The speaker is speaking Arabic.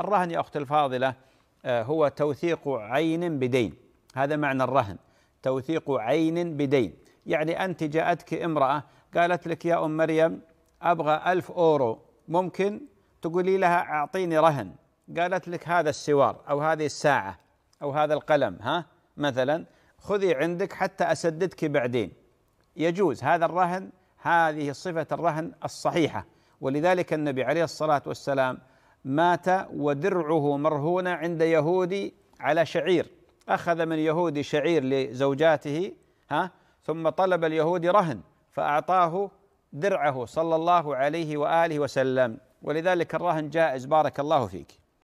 الرهن يا أختي الفاضلة آه، هو توثيق عين بدين هذا معنى الرهن توثيق عين بدين يعني أنت جاءتك امرأة قالت لك يا أم مريم أبغى ألف أورو ممكن تقولي لها أعطيني رهن قالت لك هذا السوار أو هذه الساعة أو هذا القلم ها مثلا خذي عندك حتى أسددك بعدين يجوز هذا الرهن هذه صفة الرهن الصحيحة ولذلك النبي عليه الصلاة والسلام مات ودرعه مرهون عند يهودي على شعير أخذ من يهودي شعير لزوجاته ها ثم طلب اليهودي رهن فأعطاه درعه صلى الله عليه وآله وسلم ولذلك الرهن جائز بارك الله فيك